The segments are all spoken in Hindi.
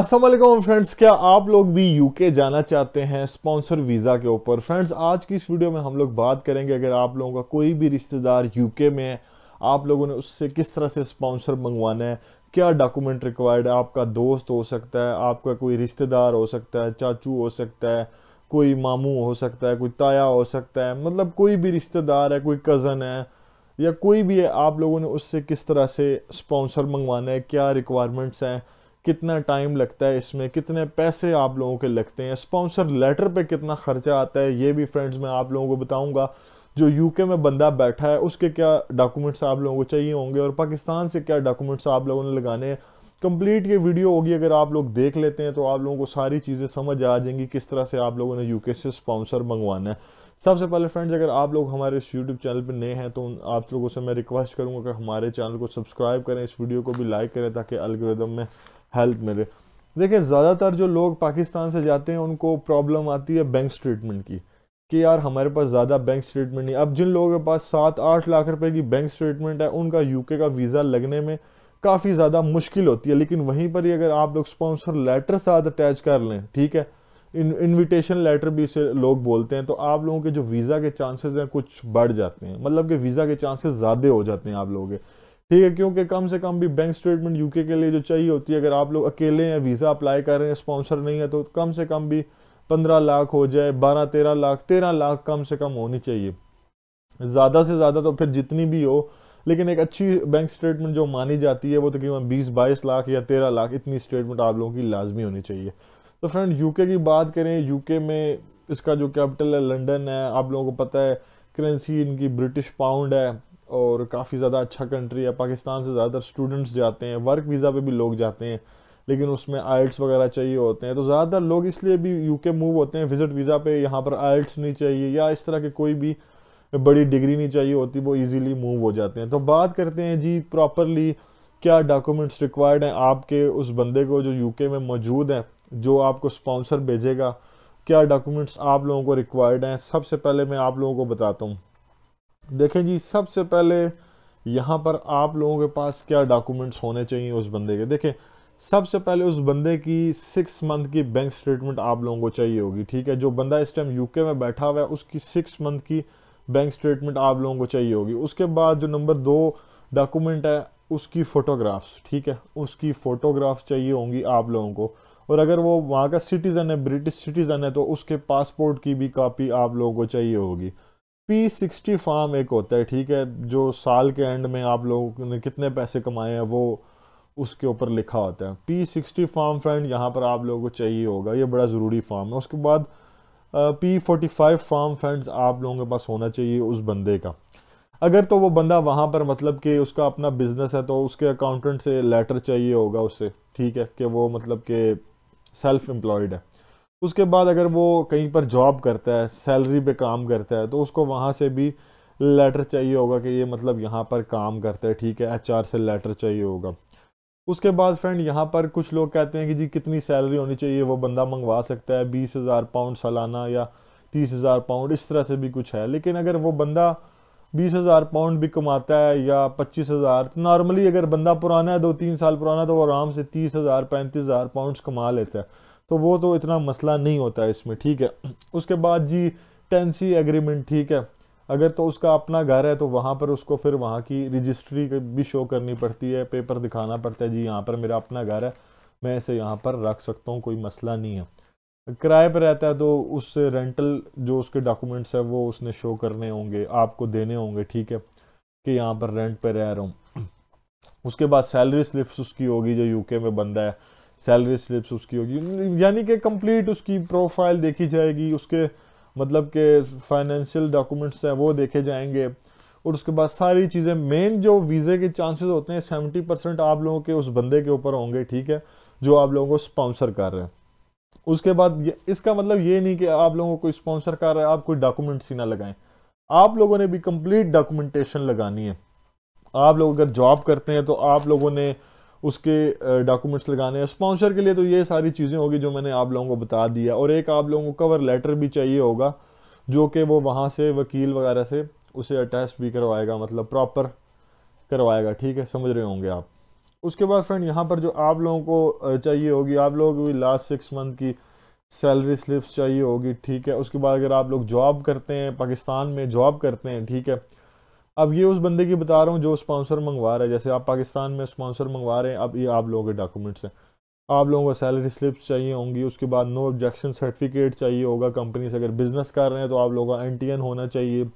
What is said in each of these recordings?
असलम फ्रेंड्स क्या आप लोग भी यूके जाना चाहते हैं स्पॉन्सर वीज़ा के ऊपर फ्रेंड्स आज की इस वीडियो में हम लोग बात करेंगे अगर आप लोगों का कोई भी रिश्तेदार यूके में है आप लोगों ने उससे किस तरह से स्पॉन्सर मंगवाना है क्या डॉक्यूमेंट रिक्वायर्ड है आपका दोस्त हो सकता है आपका कोई रिश्तेदार हो सकता है चाचू हो सकता है कोई मामू हो सकता है कोई ताया हो सकता है मतलब कोई भी रिश्तेदार है कोई कज़न है या कोई भी है आप लोगों ने उससे किस तरह से स्पॉन्सर मंगवाना है क्या रिक्वायरमेंट्स हैं कितना टाइम लगता है इसमें कितने पैसे आप लोगों के लगते हैं स्पॉन्सर लेटर पे कितना खर्चा आता है ये भी फ्रेंड्स मैं आप लोगों को बताऊंगा जो यूके में बंदा बैठा है उसके क्या डॉक्यूमेंट्स आप लोगों को चाहिए होंगे और पाकिस्तान से क्या डॉक्यूमेंट्स आप लोगों ने लगाने हैं कंप्लीट ये वीडियो होगी अगर आप लोग देख लेते हैं तो आप लोगों को सारी चीज़ें समझ आ जाएंगी किस तरह से आप लोगों ने यूके से स्पॉन्सर मंगवाना है सबसे पहले फ्रेंड्स अगर आप लोग हमारे इस यूट्यूब चैनल पर नए हैं तो आप लोगों से मैं रिक्वेस्ट करूँगा कि हमारे चैनल को सब्सक्राइब करें इस वीडियो को भी लाइक करें ताकि अलग्रदम में हेल्प मिले देखिए ज़्यादातर जो लोग पाकिस्तान से जाते हैं उनको प्रॉब्लम आती है बैंक स्टेटमेंट की कि यार हमारे पास ज़्यादा बैंक स्टेटमेंट नहीं अब जिन लोगों के पास सात आठ लाख रुपए की बैंक स्टेटमेंट है उनका यूके का वीज़ा लगने में काफ़ी ज़्यादा मुश्किल होती है लेकिन वहीं पर ही अगर आप लोग स्पॉन्सर लेटर साथ अटैच कर लें ठीक है इनविटेशन लेटर भी इसे लोग बोलते हैं तो आप लोगों के जो वीज़ा के चांसेस हैं कुछ बढ़ जाते हैं मतलब कि वीज़ा के चांसेस ज़्यादा हो जाते हैं आप लोगों के ठीक है क्योंकि कम से कम भी बैंक स्टेटमेंट यूके के लिए जो चाहिए होती है अगर आप लोग अकेले हैं वीज़ा अप्लाई कर रहे हैं स्पॉन्सर नहीं है तो कम से कम भी पंद्रह लाख हो जाए बारह तेरह लाख तेरह लाख कम से कम होनी चाहिए ज़्यादा से ज़्यादा तो फिर जितनी भी हो लेकिन एक अच्छी बैंक स्टेटमेंट जो मानी जाती है वो तकरीबन बीस बाईस लाख या तेरह लाख इतनी स्टेटमेंट आप लोगों की लाजमी होनी चाहिए तो फ्रेंड यूके की बात करें यूके में इसका जो कैपिटल है लंदन है आप लोगों को पता है करेंसी इनकी ब्रिटिश पाउंड है और काफ़ी ज़्यादा अच्छा कंट्री है पाकिस्तान से ज़्यादातर स्टूडेंट्स जाते हैं वर्क वीज़ा पे भी लोग जाते हैं लेकिन उसमें आइल्ट्स वगैरह चाहिए होते हैं तो ज़्यादातर लोग इसलिए भी यूके मूव होते हैं विज़िट वीज़ा पे यहाँ पर आइल्ट्स नहीं चाहिए या इस तरह के कोई भी बड़ी डिग्री नहीं चाहिए होती वो ईज़िली मूव हो जाते हैं तो बात करते हैं जी प्रॉपरली क्या डॉक्यूमेंट्स रिक्वायर्ड हैं आपके उस बंदे को जो यूके में मौजूद हैं जो आपको स्पॉन्सर भेजेगा क्या डॉक्यूमेंट्स आप लोगों को रिक्वायर्ड हैं सबसे पहले मैं आप लोगों को बताता हूँ देखें जी सबसे पहले यहाँ पर आप लोगों के पास क्या डॉक्यूमेंट्स होने चाहिए उस बंदे के देखें सबसे पहले उस बंदे की सिक्स मंथ की बैंक स्टेटमेंट आप लोगों को चाहिए होगी ठीक है जो बंदा इस टाइम यूके में बैठा हुआ है उसकी सिक्स मंथ की बैंक स्टेटमेंट आप लोगों को चाहिए होगी उसके बाद जो नंबर दो डॉक्यूमेंट है उसकी फ़ोटोग्राफ्स ठीक है उसकी फ़ोटोग्राफ चाहिए होंगी आप लोगों को और अगर वो वहाँ का सिटीज़न है ब्रिटिश सिटीज़न है तो उसके पासपोर्ट की भी कापी आप लोगों को चाहिए होगी पी सिक्सटी फार्म एक होता है ठीक है जो साल के एंड में आप लोगों ने कितने पैसे कमाए हैं वो उसके ऊपर लिखा होता है पी सिक्सटी फार्म फ्रेंड यहाँ पर आप लोगों को चाहिए होगा ये बड़ा ज़रूरी फार्म है उसके बाद P forty five form friends आप लोगों के पास होना चाहिए उस बंदे का अगर तो वो बंदा वहाँ पर मतलब कि उसका अपना बिजनेस है तो उसके अकाउंटेंट से लेटर चाहिए होगा उससे ठीक है कि वो मतलब कि सेल्फ एम्प्लॉयड है उसके बाद अगर वो कहीं पर जॉब करता है सैलरी पे काम करता है तो उसको वहाँ से भी लेटर चाहिए होगा कि ये मतलब यहाँ पर काम करता है ठीक है एचआर से लेटर चाहिए होगा उसके बाद फ्रेंड यहाँ पर कुछ लोग कहते हैं कि जी कितनी सैलरी होनी चाहिए वो बंदा मंगवा सकता है बीस हज़ार पाउंड सालाना या तीस हज़ार पाउंड इस तरह से भी कुछ है लेकिन अगर वो बंदा बीस हज़ार पाउंड भी कमाता है या पच्चीस हज़ार तो नॉर्मली अगर बंदा पुराना है दो तीन साल पुराना तो वो आराम से तीस हज़ार पैंतीस हज़ार पाउंड्स कमा लेता है तो वो तो इतना मसला नहीं होता है इसमें ठीक है उसके बाद जी टेंसी एग्रीमेंट ठीक है अगर तो उसका अपना घर है तो वहाँ पर उसको फिर वहाँ की रजिस्ट्री भी शो करनी पड़ती है पेपर दिखाना पड़ता है जी यहाँ पर मेरा अपना घर है मैं इसे यहाँ पर रख सकता हूँ कोई मसला नहीं है किराए पर रहता है तो उससे रेंटल जो उसके डॉक्यूमेंट्स है वो उसने शो करने होंगे आपको देने होंगे ठीक है कि यहाँ पर रेंट पर रह रहा हूँ उसके बाद सैलरी स्लिप्स उसकी होगी जो यूके में बंदा है सैलरी स्लिप्स उसकी होगी यानी कि कंप्लीट उसकी प्रोफाइल देखी जाएगी उसके मतलब के फाइनेंशियल डॉक्यूमेंट्स हैं वो देखे जाएंगे और उसके बाद सारी चीज़ें मेन जो वीज़े के चांसेस होते हैं सेवेंटी परसेंट आप लोगों के उस बंदे के ऊपर होंगे ठीक है जो आप लोगों को स्पॉन्सर कर रहे हैं उसके बाद इसका मतलब ये नहीं कि आप लोगों को स्पॉन्सर कर रहा है आप कोई डॉक्यूमेंट्स ही ना लगाएं आप लोगों ने भी कंप्लीट डॉक्यूमेंटेशन लगानी है आप लोग अगर जॉब करते हैं तो आप लोगों ने उसके डॉक्यूमेंट्स लगाने हैं स्पॉन्सर के लिए तो ये सारी चीज़ें होगी जो मैंने आप लोगों को बता दिया और एक आप लोगों को कवर लेटर भी चाहिए होगा जो कि वो वहाँ से वकील वगैरह से उसे अटैच भी करवाएगा मतलब प्रॉपर करवाएगा ठीक है समझ रहे होंगे आप उसके बाद फ्रेंड यहाँ पर जो आप लोगों को चाहिए होगी आप लोगों की लास्ट सिक्स मंथ की सैलरी स्लिप्स चाहिए होगी ठीक है उसके बाद अगर आप लोग जॉब करते हैं पाकिस्तान में जॉब करते हैं ठीक है अब ये उस बंदे की बता रहा हूँ जो स्पॉन्सर मंगवा रहा है जैसे आप पाकिस्तान में स्पॉन्सर मंगवा रहे हैं अब ये आप लोगों के डॉक्यूमेंट्स हैं आप लोगों को सैलरी स्लिप्स चाहिए होंगी उसके बाद नो ऑब्जेक्शन सर्टिफिकेट चाहिए होगा कंपनी से अगर बिज़नेस कर रहे हैं तो आप लोगों का एन होना चाहिए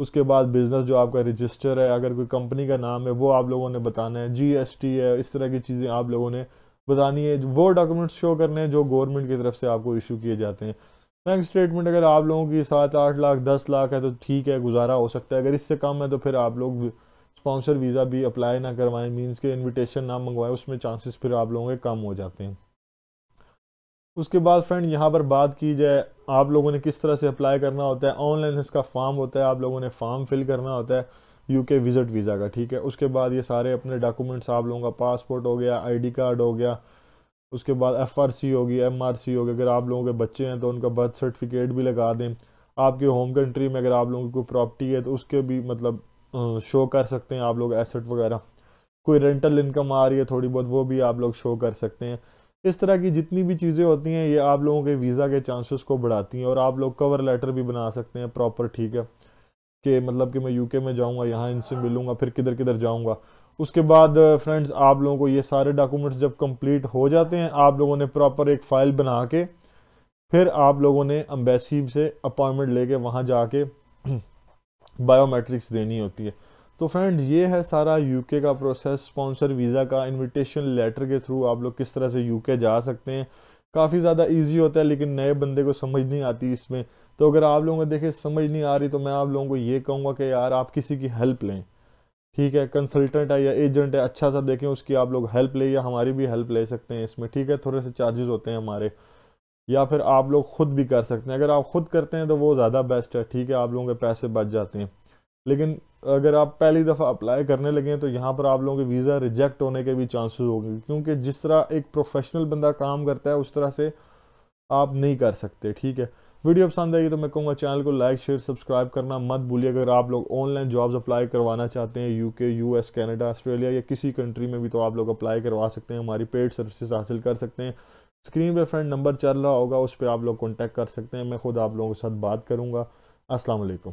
उसके बाद बिज़नेस जो आपका रजिस्टर है अगर कोई कंपनी का नाम है वो आप लोगों ने बताना है टी है इस तरह की चीज़ें आप लोगों ने बतानी है वो डॉक्यूमेंट्स शो करने हैं जो गवर्नमेंट की तरफ से आपको इशू किए जाते हैं बैंक स्टेटमेंट अगर आप लोगों की सात आठ लाख दस लाख है तो ठीक है गुजारा हो सकता है अगर इससे कम है तो फिर आप लोग स्पॉन्सर वीज़ा भी अप्लाई ना करवाएं मींस के इनविटेशन ना मंगवाएं उसमें चांसेस फिर आप लोगों के कम हो जाते हैं उसके बाद फ्रेंड यहाँ पर बात की जाए आप लोगों ने किस तरह से अप्लाई करना होता है ऑनलाइन इसका फॉर्म होता है आप लोगों ने फॉर्म फिल करना होता है यूके विज़िट वीज़ा का ठीक है उसके बाद ये सारे अपने डॉक्यूमेंट्स आप लोगों का पासपोर्ट हो गया आईडी कार्ड हो गया उसके बाद एफ आर सी होगी एम आर सी होगी अगर आप लोगों के बच्चे हैं तो उनका बर्थ सर्टिफिकेट भी लगा दें आपके होम कंट्री में अगर आप लोगों की कोई प्रॉपर्टी है तो उसके भी मतलब शो कर सकते हैं आप लोग एसेट वगैरह कोई रेंटल इनकम आ रही है थोड़ी बहुत वो भी आप लोग शो कर सकते हैं इस तरह की जितनी भी चीज़ें होती हैं ये आप लोगों के वीज़ा के चांसेस को बढ़ाती हैं और आप लोग कवर लेटर भी बना सकते हैं प्रॉपर ठीक है कि मतलब कि मैं यूके में जाऊंगा यहाँ इनसे मिलूंगा फिर किधर किधर जाऊंगा उसके बाद फ्रेंड्स आप लोगों को ये सारे डॉक्यूमेंट्स जब कंप्लीट हो जाते हैं आप लोगों ने प्रॉपर एक फ़ाइल बना के फिर आप लोगों ने अम्बेसी से अपॉइंटमेंट कर वहाँ जाके बायोमेट्रिक्स देनी होती है तो फ्रेंड ये है सारा यूके का प्रोसेस स्पॉन्सर वीज़ा का इनविटेशन लेटर के थ्रू आप लोग किस तरह से यूके जा सकते हैं काफ़ी ज़्यादा इजी होता है लेकिन नए बंदे को समझ नहीं आती इसमें तो अगर आप लोगों को देखे समझ नहीं आ रही तो मैं आप लोगों को ये कहूँगा कि यार आप किसी की हेल्प लें ठीक है कंसल्टेंट है या एजेंट है अच्छा सा देखें उसकी आप लोग हेल्प लें या हमारी भी हेल्प ले सकते हैं इसमें ठीक है थोड़े से चार्जेस होते हैं हमारे या फिर आप लोग खुद भी कर सकते हैं अगर आप खुद करते हैं तो वो ज़्यादा बेस्ट है ठीक है आप लोगों के पैसे बच जाते हैं लेकिन अगर आप पहली दफ़ा अप्लाई करने लगे हैं तो यहाँ पर आप लोगों के वीज़ा रिजेक्ट होने के भी चांसेस होंगे क्योंकि जिस तरह एक प्रोफेशनल बंदा काम करता है उस तरह से आप नहीं कर सकते ठीक है वीडियो पसंद आएगी तो मैं कहूँगा चैनल को लाइक शेयर सब्सक्राइब करना मत भूलिए अगर आप लोग ऑनलाइन जॉब्स अप्लाई करवाना चाहते हैं यूके यूएस कनाडा ऑस्ट्रेलिया या किसी कंट्री में भी तो आप लोग अप्लाई करवा सकते हैं हमारी पेड सर्विसेज हासिल कर सकते हैं स्क्रीन पर फ्रेंड नंबर चल रहा होगा उस पर आप लोग कॉन्टैक्ट कर सकते हैं मैं खुद आप लोगों के साथ बात करूँगा असलकम